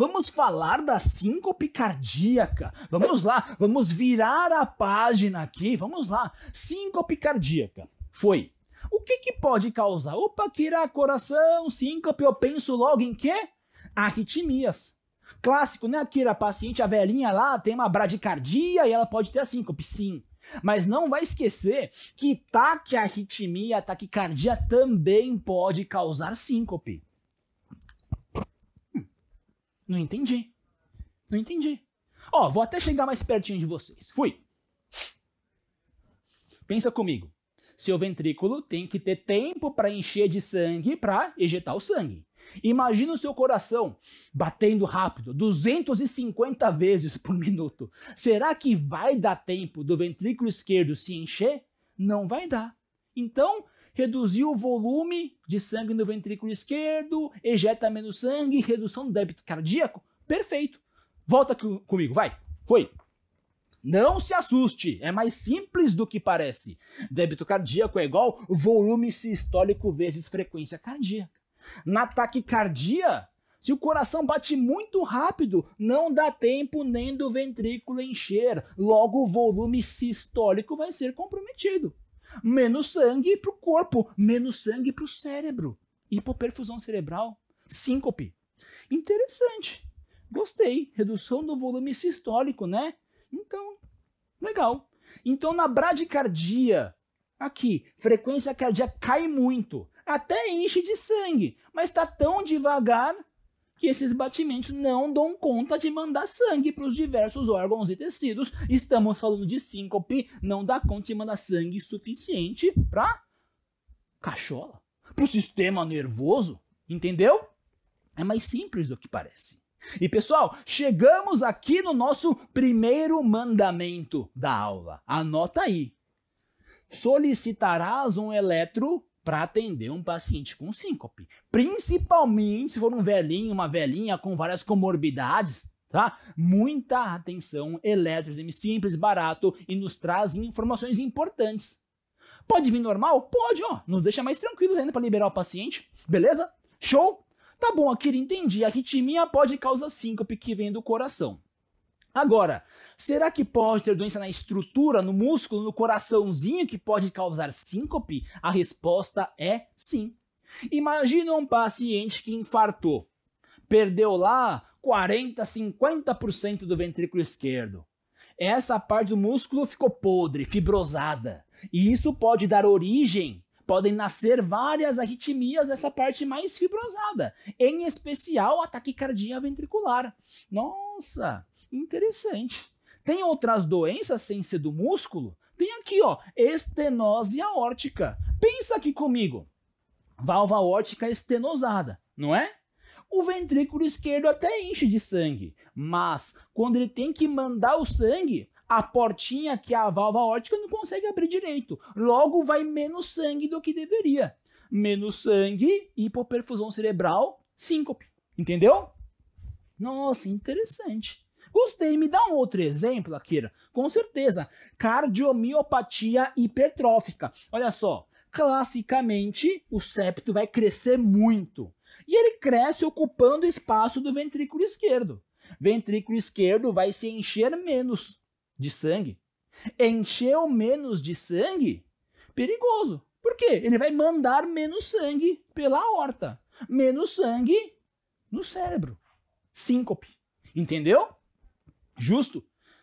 Vamos falar da síncope cardíaca. Vamos lá, vamos virar a página aqui. Vamos lá. Síncope cardíaca. Foi. O que, que pode causar? Opa, queira coração, síncope, eu penso logo em quê? Arritmias. Clássico, né, Akira? A paciente, a velhinha lá, tem uma bradicardia e ela pode ter a síncope, sim. Mas não vai esquecer que taquiarritmia, taquicardia também pode causar síncope. Não entendi. Não entendi. Ó, vou até chegar mais pertinho de vocês. Fui. Pensa comigo. Seu ventrículo tem que ter tempo para encher de sangue para ejetar o sangue. Imagina o seu coração batendo rápido, 250 vezes por minuto. Será que vai dar tempo do ventrículo esquerdo se encher? Não vai dar. Então, reduziu o volume de sangue no ventrículo esquerdo, ejeta menos sangue, redução do débito cardíaco. Perfeito. Volta comigo, vai. Foi. Não se assuste, é mais simples do que parece. Débito cardíaco é igual volume sistólico vezes frequência cardíaca. Na taquicardia, se o coração bate muito rápido, não dá tempo nem do ventrículo encher, logo o volume sistólico vai ser comprometido. Menos sangue para o corpo, menos sangue para o cérebro. Hipoperfusão cerebral, síncope. Interessante. Gostei. Redução do volume sistólico, né? Então, legal. Então, na bradicardia, aqui, frequência cardíaca cai muito. Até enche de sangue, mas está tão devagar que esses batimentos não dão conta de mandar sangue para os diversos órgãos e tecidos. Estamos falando de síncope, não dá conta de mandar sangue suficiente para cachola, para o sistema nervoso, entendeu? É mais simples do que parece. E pessoal, chegamos aqui no nosso primeiro mandamento da aula. Anota aí. Solicitarás um eletro para atender um paciente com síncope. Principalmente se for um velhinho, uma velhinha com várias comorbidades, tá? Muita atenção, eletroexame simples, barato e nos traz informações importantes. Pode vir normal? Pode, ó. Nos deixa mais tranquilos ainda para liberar o paciente, beleza? Show? Tá bom, aqui entendi. A arritmia pode causar síncope que vem do coração. Agora, será que pode ter doença na estrutura, no músculo, no coraçãozinho que pode causar síncope? A resposta é sim. Imagina um paciente que infartou, perdeu lá 40, 50% do ventrículo esquerdo. Essa parte do músculo ficou podre, fibrosada, e isso pode dar origem podem nascer várias arritmias nessa parte mais fibrosada, em especial ataque cardíaco ventricular. Nossa! Interessante. Tem outras doenças sem ser do músculo? Tem aqui, ó, estenose aórtica. Pensa aqui comigo. Válvula aórtica estenosada, não é? O ventrículo esquerdo até enche de sangue, mas quando ele tem que mandar o sangue, a portinha que é a válvula aórtica não consegue abrir direito. Logo vai menos sangue do que deveria. Menos sangue, hipoperfusão cerebral, síncope. Entendeu? Nossa, interessante. Gostei, me dá um outro exemplo, Akira? Com certeza, cardiomiopatia hipertrófica. Olha só, classicamente o septo vai crescer muito. E ele cresce ocupando o espaço do ventrículo esquerdo. Ventrículo esquerdo vai se encher menos de sangue. Encheu menos de sangue? Perigoso. Por quê? Ele vai mandar menos sangue pela horta. Menos sangue no cérebro. Síncope. Entendeu? Justo?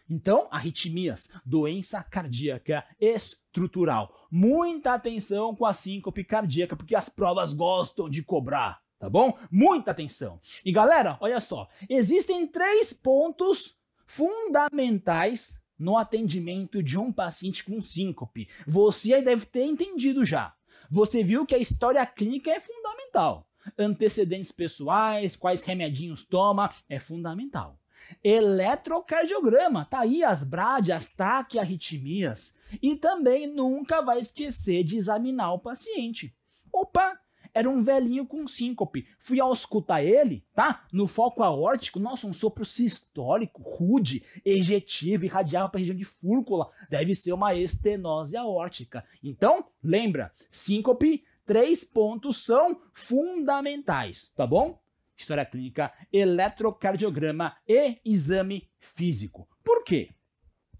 Então, arritmias, doença cardíaca estrutural. Muita atenção com a síncope cardíaca, porque as provas gostam de cobrar, tá bom? Muita atenção. E galera, olha só, existem três pontos fundamentais no atendimento de um paciente com síncope. Você aí deve ter entendido já. Você viu que a história clínica é fundamental. Antecedentes pessoais, quais remedinhos toma, é fundamental. Eletrocardiograma, tá aí as bradias, arritmias. E também nunca vai esquecer de examinar o paciente. Opa, era um velhinho com síncope. Fui auscultar ele, tá? No foco aórtico, nossa, um sopro sistólico, rude, ejetivo, irradiava para a região de fúrcula. Deve ser uma estenose aórtica. Então, lembra, síncope, três pontos são fundamentais, tá bom? história clínica, eletrocardiograma e exame físico. Por quê?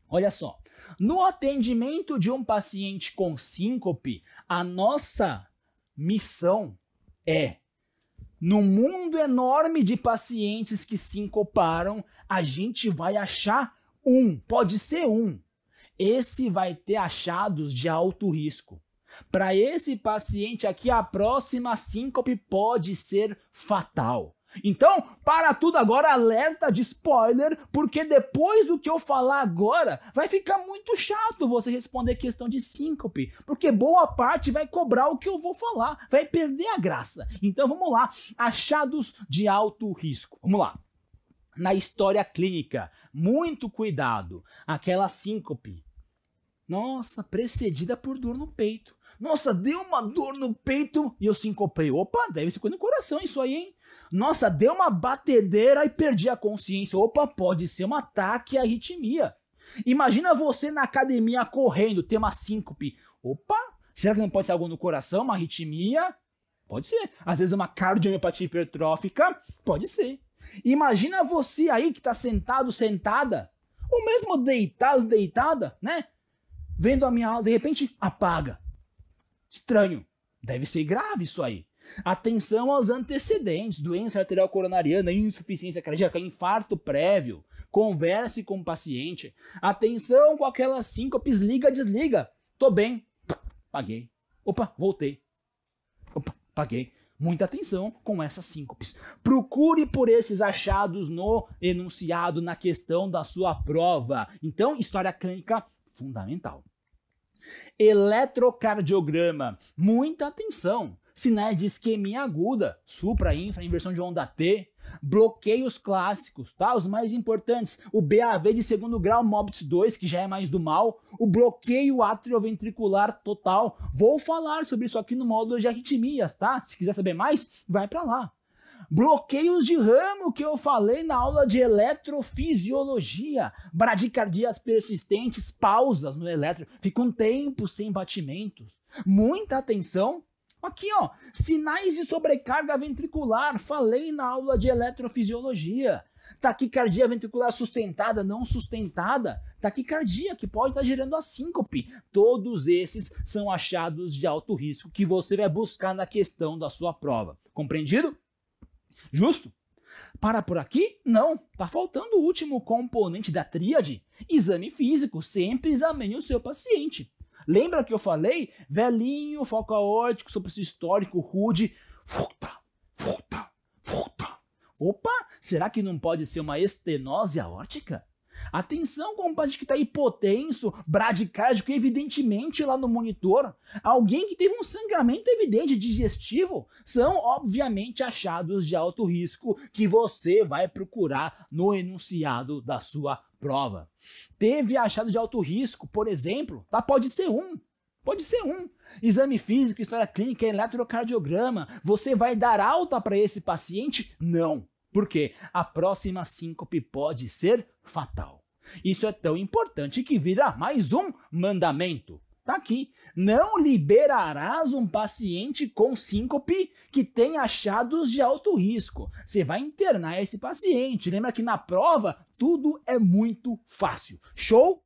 Olha só, no atendimento de um paciente com síncope, a nossa missão é no mundo enorme de pacientes que sincoparam, a gente vai achar um, pode ser um. Esse vai ter achados de alto risco. Para esse paciente aqui, a próxima síncope pode ser fatal. Então, para tudo agora, alerta de spoiler, porque depois do que eu falar agora, vai ficar muito chato você responder questão de síncope, porque boa parte vai cobrar o que eu vou falar, vai perder a graça. Então vamos lá, achados de alto risco. Vamos lá. Na história clínica, muito cuidado, aquela síncope. Nossa, precedida por dor no peito. Nossa, deu uma dor no peito e eu sincopei. Opa, deve ser coisa no coração isso aí, hein? Nossa, deu uma batedeira e perdi a consciência. Opa, pode ser um ataque à arritmia. Imagina você na academia correndo, ter uma síncope. Opa, será que não pode ser algo no coração, uma arritmia? Pode ser. Às vezes uma cardiomiopatia hipertrófica, pode ser. Imagina você aí que está sentado, sentada, ou mesmo deitado, deitada, né? Vendo a minha aula, de repente apaga. Estranho. Deve ser grave isso aí. Atenção aos antecedentes: doença arterial coronariana, insuficiência cardíaca, infarto prévio. Converse com o paciente. Atenção com aquelas síncopes: liga, desliga. Tô bem. Paguei. Opa, voltei. Opa, paguei. Muita atenção com essas síncopes. Procure por esses achados no enunciado na questão da sua prova. Então, história clínica fundamental. Eletrocardiograma. Muita atenção. Sinais de isquemia aguda, supra, infra, inversão de onda T, bloqueios clássicos, tá? Os mais importantes, o BAV de segundo grau MOBITS 2, que já é mais do mal, o bloqueio atrioventricular total. Vou falar sobre isso aqui no módulo de arritmias, tá? Se quiser saber mais, vai para lá bloqueios de ramo que eu falei na aula de eletrofisiologia, bradicardias persistentes, pausas no eletro, fica um tempo sem batimentos. Muita atenção. Aqui, ó, sinais de sobrecarga ventricular, falei na aula de eletrofisiologia. Taquicardia ventricular sustentada, não sustentada, taquicardia que pode estar gerando a síncope. Todos esses são achados de alto risco que você vai buscar na questão da sua prova. Compreendido? Justo? Para por aqui? Não. Tá faltando o último componente da tríade: exame físico. Sempre examine o seu paciente. Lembra que eu falei? Velhinho, foco aórtico, sobre histórico, rude. Futa, futa, futa. Opa, será que não pode ser uma estenose aórtica? Atenção, compadre, que tá hipotenso, bradicárdico, evidentemente lá no monitor. Alguém que teve um sangramento evidente digestivo são, obviamente, achados de alto risco que você vai procurar no enunciado da sua prova. Teve achado de alto risco, por exemplo, tá? Pode ser um. Pode ser um. Exame físico, história clínica, eletrocardiograma. Você vai dar alta para esse paciente? Não porque a próxima síncope pode ser fatal. Isso é tão importante que vira mais um mandamento. Tá aqui. Não liberarás um paciente com síncope que tem achados de alto risco. Você vai internar esse paciente. Lembra que na prova tudo é muito fácil. Show?